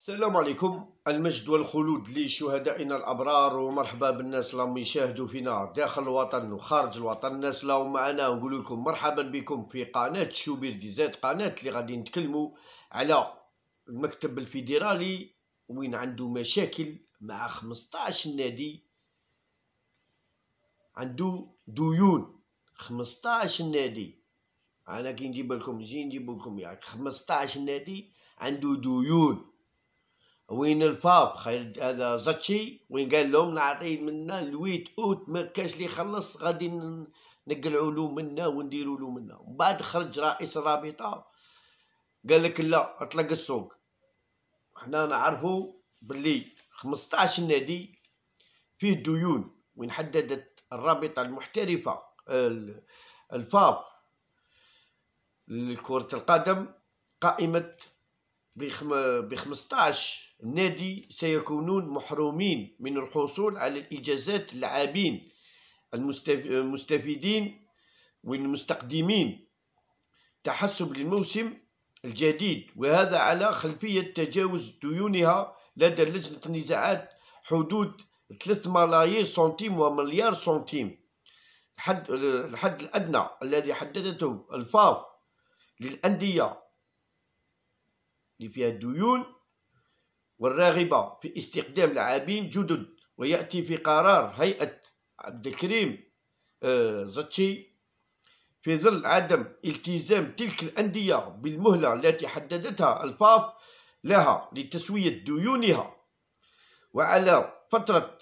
السلام عليكم المجد والخلود لشهدائنا الابرار ومرحبا بالناس اللي راهم يشاهدوا فينا داخل الوطن وخارج الوطن الناس اللي راهم معنا نقول لكم مرحبا بكم في قناه شوبير زيت قناه اللي غادي نتكلموا على المكتب الفيدرالي وين عنده مشاكل مع 15 نادي عنده ديون 15 نادي انا كي نجيب لكم نجيب لكم يعني 15 نادي عنده ديون وين الفاب خير هذا زاتشي وين قال لهم نعطي منا الويت اوت ما كاش اللي يخلص غادي نقلعوا له منا ونديروا له منا ومن بعد خرج رئيس الرابطه قال لك لا اطلق السوق حنا نعرفوا باللي 15 نادي فيه ديون وين حددت الرابطه المحترفه الفاب لكره القدم قائمه بخم... ب 15 نادي سيكونون محرومين من الحصول على الإجازات اللاعبين المستفيدين والمستقدمين تحسب للموسم الجديد وهذا على خلفية تجاوز ديونها لدى لجنة النزاعات حدود 3 ملايير سنتيم ومليار سنتيم الحد الأدنى الذي حددته الفاف للأندية اللي فيها الديون والراغبة في استخدام لاعبين جدد ويأتي في قرار هيئة عبد الكريم آه، زتشي في ظل عدم التزام تلك الأندية بالمهلة التي حددتها الفاف لها لتسوية ديونها وعلى فترة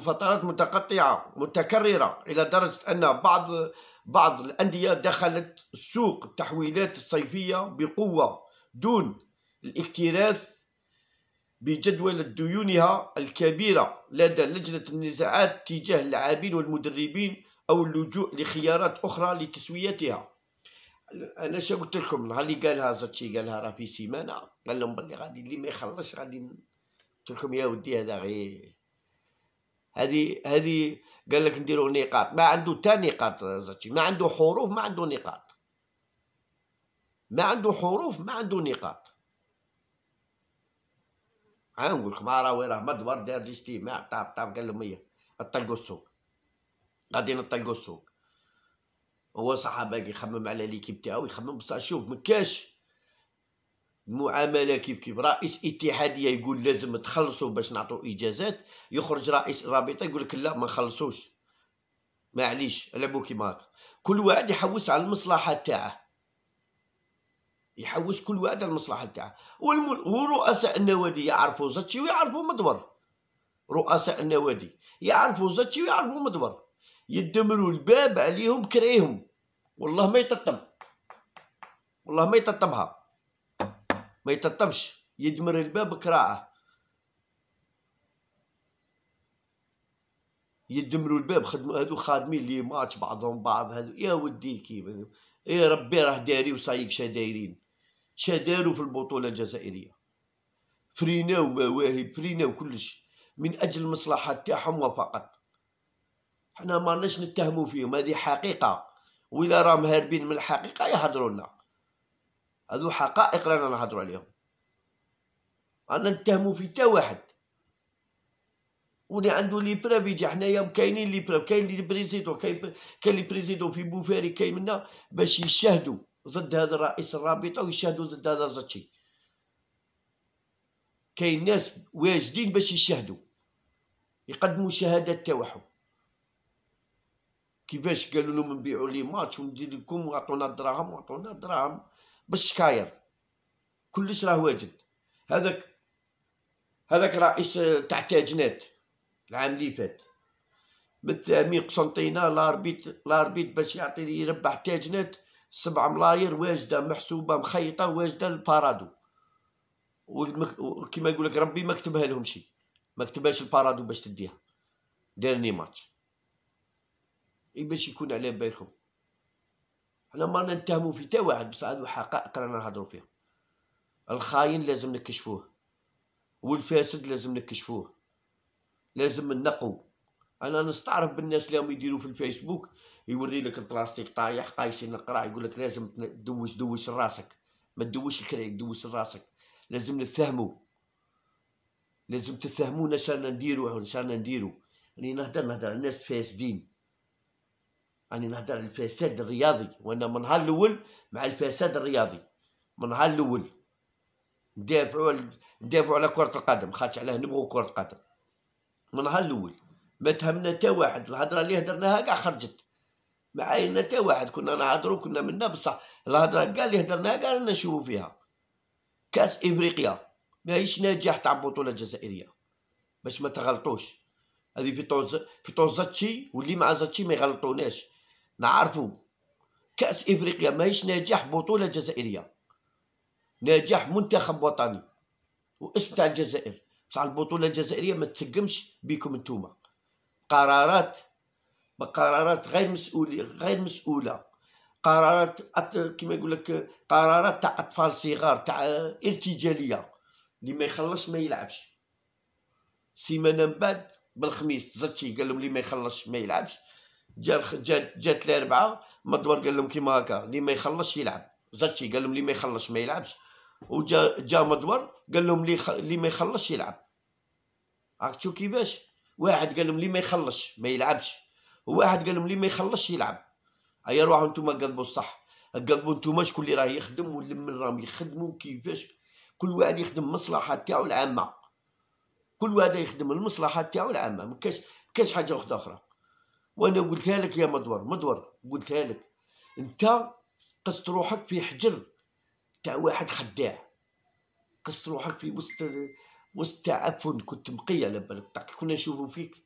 فترات متقطعة متكررة إلى درجة أن بعض بعض الأندية دخلت سوق التحويلات الصيفية بقوة دون الاكتراث بجدول ديونها الكبيرة لدى لجنة النزاعات تجاه اللاعبين والمدربين أو اللجوء لخيارات أخرى لتسويتها أنا شا قلت لكم نهار اللي قالها زاتشي قالها راه في سيمانة قال لهم بلي غادي اللي ما يخلصش غادي قلت لكم يا ودي هذا غير هذه هذه قال لك نديرو نقاط ما عنده تا نقاط زاتشي ما عنده حروف ما عنده نقاط ما عنده حروف ما عنده نقاط عاون راه وراه مدور دار الاجتماع طاب طاب قال لهم ايه طلقوا السوق غادي نطلقوا السوق هو صح باقي يخمم على ليكيب تاعو يخمم بصح شوف ما كاش المعامله كيف كيف رئيس اتحاديه يقول لازم تخلصوا باش نعطوا اجازات يخرج رئيس رابطه يقول لك لا ما نخلصوش معليش لعبوا كيما كل واحد يحوس على المصلحه تاعه يحوس كل واحد على المصلحه تاعه ورؤساء النوادي يعرفوا زاتشي ويعرفوا مدبر رؤساء النوادي يعرفوا زاتشي ويعرفوا مدبر يدمروا الباب عليهم كريهم والله ما يتطم والله ما يتطمها ما يتطمش يدمر الباب كراعه يدمروا الباب خدموا هادو خادمين لي ماتش بعضهم بعض هادو يا ودي كيف يا ربي راه داري وصايك شا دايرين شداروا في البطوله الجزائريه فريناو مواهب فريناو كلش من اجل المصلحه تاعهم وفقط حنا ما رناش نتهموا فيهم هذه حقيقه وإلا راهم هاربين من الحقيقه يهضروا لنا هذو حقائق رانا نهضروا عليهم رانا نتهموا في تا واحد ولي عنده لي بريف يجي حنايا كاينين لي بريف كاين لي بريزيدون كاين كاين لي بريزيدون في بوفاري كاين منا باش يشهدوا ضد هذا الرئيس الرابطه ويشهدوا ضد هذا الزتشي كاين ناس واجدين باش يشهدوا يقدموا شهادات تاعهم كيفاش قالوا لهم نبيعوا لي ماتش وندير لكم وعطونا الدراهم وعطونا الدراهم بالشكاير كلش راه واجد هذاك هذاك رئيس تاع تاجنات العام اللي فات بالتامين قسنطينه لاربيت لاربيت باش يعطي يربح تاجنات سبع ملاير واجده محسوبه مخيطه واجده للبارادو وكما يقول لك ربي ما كتبها لهم شي ما كتبهاش البارادو باش تديها دارني ماتش باش يكون على بالكم حنا ما نتهموا في تا واحد بصح هادو حقائق رانا نهضروا فيها الخاين لازم نكشفوه والفاسد لازم نكشفوه لازم ننقوه انا نستعرف بالناس اللي هم يديروا في الفيسبوك يوري لك البلاستيك طايح قايسين القرع يقول لك لازم تدوش دوش راسك ما تدوش الكرعك دوش راسك لازم نتفهموا لازم تفهمونا شانا نديرو شانا نديرو راني نهدر نهدر على الناس فاسدين راني نهدر على الفساد الرياضي وانا من نهار الاول مع الفساد الرياضي من نهار الاول ندافعوا ندافعوا على كره القدم خاطش علاه نبغوا كره القدم من نهار الاول ما تهمنا تا واحد الهضره اللي هدرناها كاع خرجت ما عاينا تا واحد كنا نهضروا كنا منا بصح الهضره كاع اللي هدرناها كاع نشوفوا فيها كاس افريقيا ماهيش نجاح تاع البطوله الجزائريه باش ما تغلطوش هذه في طوز في طوزاتشي واللي مع زاتشي ما يغلطوناش نعرفوا كاس افريقيا ماهيش نجاح بطوله جزائريه نجاح منتخب وطني واسم تاع الجزائر بصح البطوله الجزائريه ما تسقمش بكم نتوما قرارات قرارات غير مسؤولة غير مسؤولة قرارات كما يقول لك قرارات تاع أطفال صغار تاع ارتجالية اللي ما يخلص ما يلعبش سيمانة من بعد بالخميس تزتشي قال لهم اللي ما يخلصش ما يلعبش جا جات جات الاربعه مدور قال لهم كيما هكا اللي ما يخلص يلعب زاتشي قال لهم اللي ما يخلص ما يلعبش وجا جا مدور قال لهم اللي ما يخلص يلعب عرفتوا كيفاش واحد قال لهم لي ما يخلصش ما يلعبش وواحد قال لهم لي ما يخلصش يلعب هيا روحوا نتوما قلبوا الصح قلبوا نتوما شكون اللي راه يخدم واللي من راهم يخدموا كيفاش كل واحد يخدم مصلحة تاعو العامه كل واحد يخدم المصلحه تاعو العامه ما كاش كاش حاجه واحده اخرى وانا قلتها لك يا مدور مدور قلتها لك انت قصت روحك في حجر تاع واحد خداع قصت روحك في وسط وسط عفوا كنت مقية على بالك تاعك كنا نشوفو فيك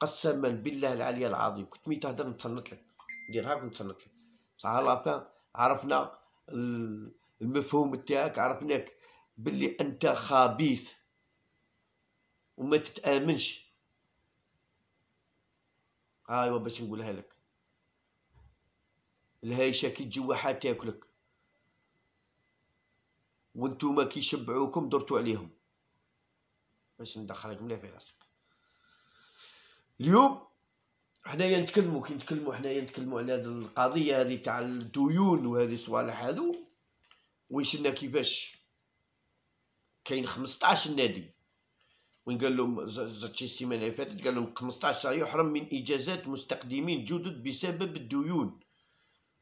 قسما بالله العلي العظيم كنت مي تهدر نتصنت لك ندير هاك نتصنت لك بصح لافان عرفنا المفهوم تاعك عرفناك باللي انت خبيث وما تتامنش ايوا باش نقولها لك الهايشه كي تجي واحد تاكلك وانتوما كي شبعوكم درتو عليهم باش ندخلك مليح في راسك اليوم حنايا نتكلموا كي نتكلموا حنايا نتكلموا على هذه القضيه هذه تاع الديون وهذه الصوالح هذو لنا كيفاش كاين 15 نادي وين قال لهم زاد شي السيمانه اللي فاتت قال لهم 15 يحرم من اجازات مستقدمين جدد بسبب الديون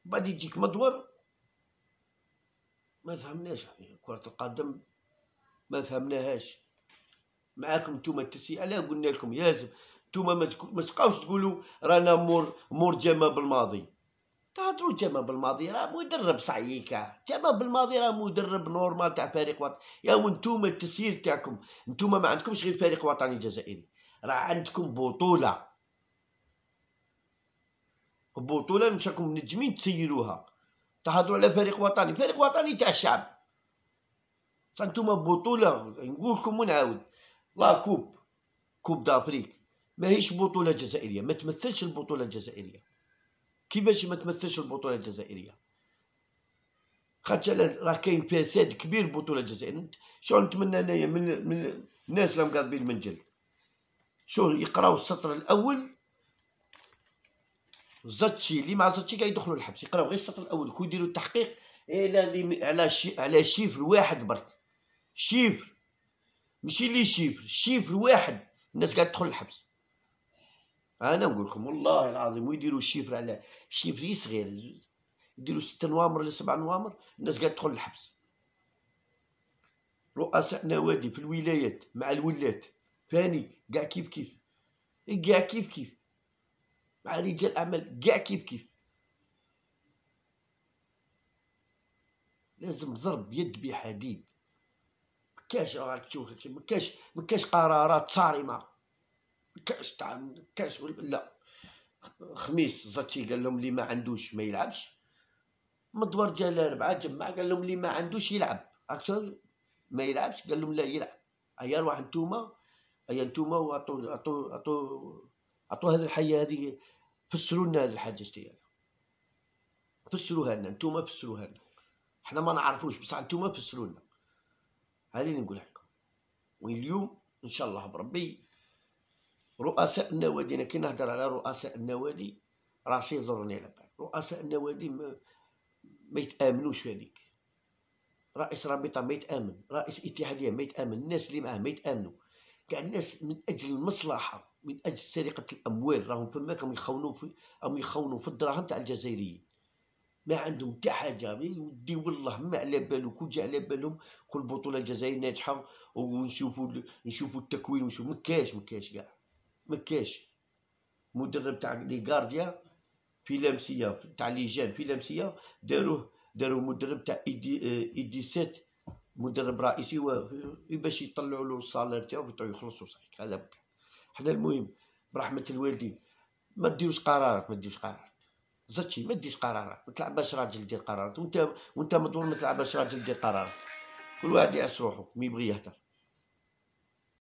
بعد يجيك مدور ما فهمناش يعني كرة القدم ما فهمناهاش معاكم نتوما التسيئه قلنا لكم يازم نتوما ما تبقاوش تقولوا رانا مور مور جما بالماضي تهضروا جما بالماضي راه مدرب صعيكا جما بالماضي راه مدرب نورمال تاع فريق وطني يا نتوما التسيير تاعكم نتوما ما عندكمش غير فريق وطني جزائري راه عندكم بطوله بطوله مشاكم نجمين تسيروها تهضروا على فريق وطني فريق وطني تاع الشعب نتوما بطوله نقول لكم ونعاود لا كوب كوب دافريك ماهيش بطوله جزائريه ما تمثلش البطوله الجزائريه كيفاش ما تمثلش البطوله الجزائريه خاطر راه كاين فساد كبير البطوله الجزائريه شو نتمنى انايا من, من الناس اللي مقربين المنجل شو يقراو السطر الاول زاتشي اللي مع زاتشي قاعد يدخلوا الحبس يقراو غير السطر الاول كي يديروا التحقيق على على شي على شيفر واحد برك شيفر ماشي لي شيفر شيفر واحد الناس قاعد تدخل الحبس انا نقول لكم والله العظيم ويديروا الشيفر على شيفر صغير يديروا ست نوامر ولا سبع نوامر الناس قاعد تدخل الحبس رؤساء نوادي في الولايات مع الولات فاني كاع كيف كيف كاع كيف كيف مع رجال اعمال كاع كيف كيف لازم ضرب يد بحديد كاش غتشوف ما كاش ما كاش قرارات صارمه كاش تاع كاش لا خميس زاتي قال لهم اللي ما عندوش ما يلعبش مدور جا الاربعه جمع قال لهم اللي ما عندوش يلعب اكثر ما يلعبش قال لهم لا يلعب هيا روح نتوما هيا نتوما وعطوا عطوا عطوا عطوا هذه الحيه هذه فسروا لنا هذه الحاجه ديالنا فسروها لنا نتوما فسروها لنا حنا ما نعرفوش بصح نتوما فسروا لنا هذه اللي نقول لكم واليوم ان شاء الله بربي رؤساء النوادي انا كي نهضر على رؤساء النوادي راسي يضرني على بالي رؤساء النوادي ما, ما يتامنوش فيك رئيس رابطه ما يتامن رئيس اتحاديه ما يتامن الناس اللي معاه ما يتامنوا كاع الناس من اجل المصلحه من اجل سرقه الاموال راهم فما راهم يخونوا في راهم يخونوا في الدراهم تاع الجزائريين ما عندهم حتى حاجه يودي والله ما على بالو كون جا على بالهم كل بطوله الجزائر ناجحه ونشوفوا نشوفوا التكوين ونشوفوا ما كاش ما كاش كاع ما كاش مدرب تاع لي غارديا في لامسيه تاع لي جان في لامسيه داروه داروه مدرب تاع ايدي ايدي سيت مدرب رئيسي آه، باش يطلعوا له الصالير تاعو يخلصوا صحيح هذا بك حنا المهم برحمه الوالدين ما ديوش قرارات ما ديوش قرارات زتشي ما ديش قرارات ما تلعبش راجل دير قرارات وانت وانت مظلوم ما تلعبش راجل دير قرارات كل واحد يعس روحو مي يبغي يهدر